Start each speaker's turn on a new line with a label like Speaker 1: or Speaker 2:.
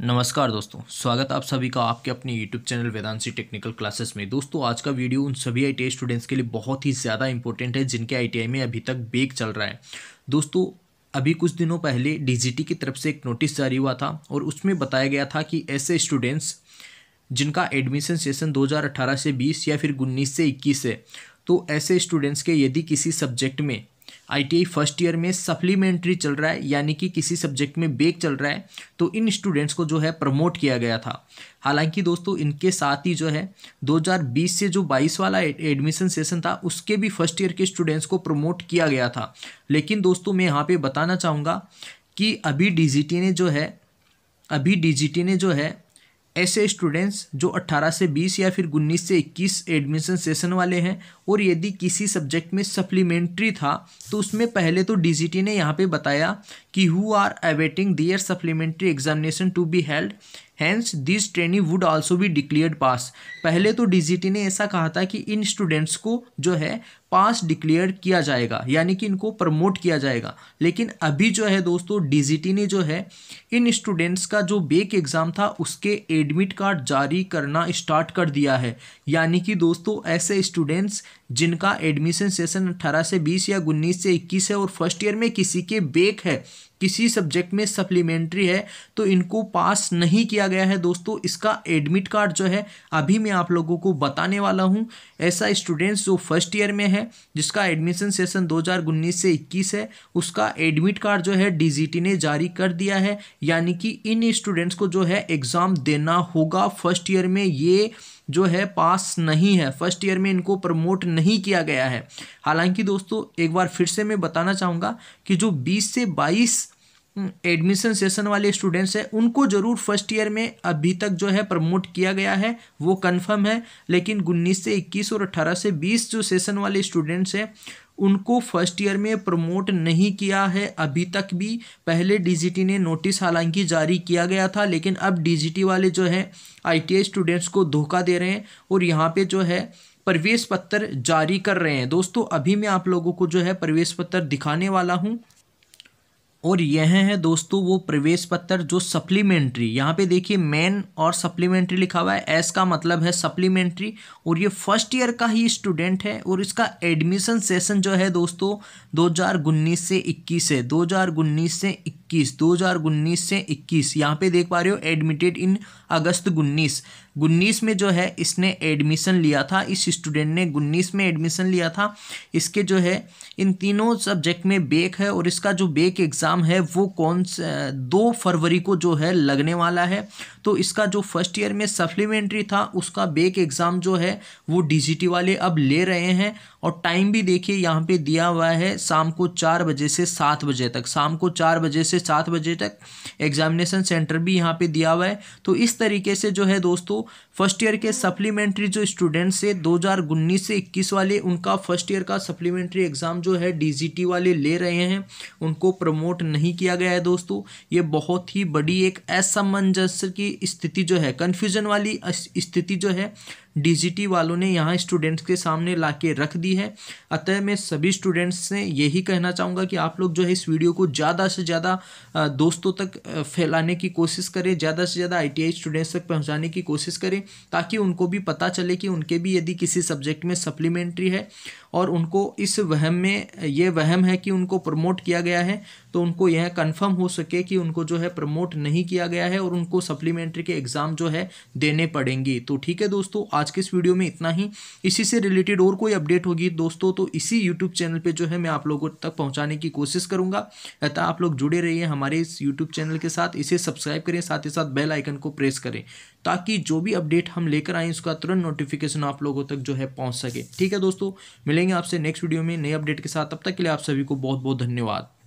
Speaker 1: नमस्कार दोस्तों स्वागत आप सभी का आपके अपने YouTube channel Vedanshi technical classes में दोस्तों आज का वीडियो उन सभी आई स्टूडेंट्स के लिए बहुत ही ज़्यादा इंपॉर्टेंट है जिनके आई में अभी तक बेक चल रहा है दोस्तों अभी कुछ दिनों पहले डी की तरफ से एक नोटिस जारी हुआ था और उसमें बताया गया था कि ऐसे स्टूडेंट्स जिनका एडमिशन सेशन दो से बीस या फिर उन्नीस से इक्कीस है तो ऐसे स्टूडेंट्स के यदि किसी सब्जेक्ट में आई फर्स्ट ईयर में सप्लीमेंट्री चल रहा है यानी कि किसी सब्जेक्ट में बेक चल रहा है तो इन स्टूडेंट्स को जो है प्रमोट किया गया था हालांकि दोस्तों इनके साथ ही जो है 2020 से जो 22 वाला एडमिशन सेशन था उसके भी फर्स्ट ईयर के स्टूडेंट्स को प्रमोट किया गया था लेकिन दोस्तों मैं यहाँ पर बताना चाहूँगा कि अभी डी ने जो है अभी डी ने जो है ऐसे स्टूडेंट्स जो 18 से 20 या फिर 19 से 21 एडमिशन सेशन वाले हैं और यदि किसी सब्जेक्ट में सप्लीमेंट्री था तो उसमें पहले तो डीजीटी ने यहाँ पे बताया कि who are awaiting their supplementary examination to be held hence this trainee would also भी डिक्लेयर्ड पास पहले तो डीजीटी ने ऐसा कहा था कि इन स्टूडेंट्स को जो है पास डिक्लेयर किया जाएगा यानी कि इनको प्रमोट किया जाएगा लेकिन अभी जो है दोस्तों डीजीटी ने जो है इन स्टूडेंट्स का जो बेक एग्ज़ाम e था उसके एडमिट कार्ड जारी करना स्टार्ट कर दिया है यानी कि दोस्तों ऐसे स्टूडेंट्स जिनका एडमिशन सेशन 18 से 20 या उन्नीस से 21 है और फर्स्ट ईयर में किसी के बेक e है किसी सब्जेक्ट में सप्लीमेंट्री है तो इनको पास नहीं किया गया है दोस्तों इसका एडमिट कार्ड जो है अभी मैं आप लोगों को बताने वाला हूँ ऐसा स्टूडेंट्स जो फर्स्ट ईयर में है जिसका एडमिशन सेशन दो से इक्कीस है उसका एडमिट कार्ड जो है डी ने जारी कर दिया है यानी कि इन स्टूडेंट्स को जो है एग्ज़ाम देना होगा फर्स्ट ईयर में ये जो है पास नहीं है फर्स्ट ईयर में इनको प्रमोट नहीं किया गया है हालांकि दोस्तों एक बार फिर से मैं बताना चाहूँगा कि जो 20 से 22 एडमिशन सेशन वाले स्टूडेंट्स हैं उनको ज़रूर फर्स्ट ईयर में अभी तक जो है प्रमोट किया गया है वो कंफर्म है लेकिन उन्नीस से इक्कीस और अट्ठारह से बीस जो सेशन वाले स्टूडेंट्स हैं उनको फर्स्ट ईयर में प्रमोट नहीं किया है अभी तक भी पहले डीजीटी ने नोटिस हालांकि जारी किया गया था लेकिन अब डीजीटी वाले जो है आईटीआई स्टूडेंट्स को धोखा दे रहे हैं और यहाँ पे जो है प्रवेश पत्र जारी कर रहे हैं दोस्तों अभी मैं आप लोगों को जो है प्रवेश पत्र दिखाने वाला हूँ और यह है दोस्तों वो प्रवेश पत्र जो सप्लीमेंट्री यहाँ पे देखिए मेन और सप्लीमेंट्री लिखा हुआ है एस का मतलब है सप्लीमेंट्री और ये फर्स्ट ईयर का ही स्टूडेंट है और इसका एडमिशन सेशन जो है दोस्तों दो हज़ार उन्नीस से इक्कीस है दो हज़ार उन्नीस से इक्कीस दो हज़ार उन्नीस से इक्कीस यहाँ पे देख पा रहे हो एडमिटेड इन अगस्त उन्नीस उन्नीस में जो है इसने एडमिशन लिया था इस स्टूडेंट ने उन्नीस में एडमिशन लिया था इसके जो है इन तीनों सब्जेक्ट में बेक है और इसका जो बेक एग्ज़ाम एग्ज़ाम है वो कौन से दो फरवरी को जो है लगने वाला है तो इसका जो फर्स्ट ईयर में सप्लीमेंट्री था उसका बेक एग्ज़ाम जो है वो डीजीटी वाले अब ले रहे हैं और टाइम भी देखिए यहाँ पे दिया हुआ है शाम को चार बजे से सात बजे तक शाम को चार बजे से सात बजे तक एग्जामिनेशन सेंटर भी यहाँ पे दिया हुआ है तो इस तरीके से जो है दोस्तों फर्स्ट ईयर के सप्लीमेंट्री जो स्टूडेंट्स है दो से इक्कीस वाले उनका फर्स्ट ईयर का सप्लीमेंट्री एग्ज़ाम जो है डी वाले ले रहे हैं उनको प्रमोट आउट नहीं किया गया है दोस्तों ये बहुत ही बड़ी एक असमंजस की स्थिति जो है कन्फ्यूजन वाली स्थिति जो है डीजीटी वालों ने यहाँ स्टूडेंट्स के सामने ला के रख दी है अतः मैं सभी स्टूडेंट्स से यही कहना चाहूँगा कि आप लोग जो है इस वीडियो को ज़्यादा से ज़्यादा दोस्तों तक फैलाने की कोशिश करें ज़्यादा से ज़्यादा आई स्टूडेंट्स तक पहुँचाने की कोशिश करें ताकि उनको भी पता चले कि उनके भी यदि किसी सब्जेक्ट में सप्लीमेंट्री है और उनको इस वहम में ये वहम है कि उनको प्रमोट किया गया है तो उनको यह कंफर्म हो सके कि उनको जो है प्रमोट नहीं किया गया है और उनको सप्लीमेंट्री के एग्ज़ाम जो है देने पड़ेंगे तो ठीक है दोस्तों आज आज के इस वीडियो में इतना ही इसी से रिलेटेड और कोई अपडेट होगी दोस्तों तो इसी यूट्यूब चैनल पर जो है मैं आप लोगों तक पहुँचाने की कोशिश करूँगा अतः आप लोग जुड़े रहिए हमारे इस यूट्यूब चैनल के साथ इसे सब्सक्राइब करें साथ ही साथ बेल आइकन को प्रेस करें ताकि जो भी अपडेट हम लेकर आए उसका तुरंत नोटिफिकेशन आप लोगों तक जो है पहुंच सके ठीक है दोस्तों मिलेंगे आपसे नेक्स्ट वीडियो में नए अपडेट के साथ तब तक के लिए आप सभी को बहुत बहुत धन्यवाद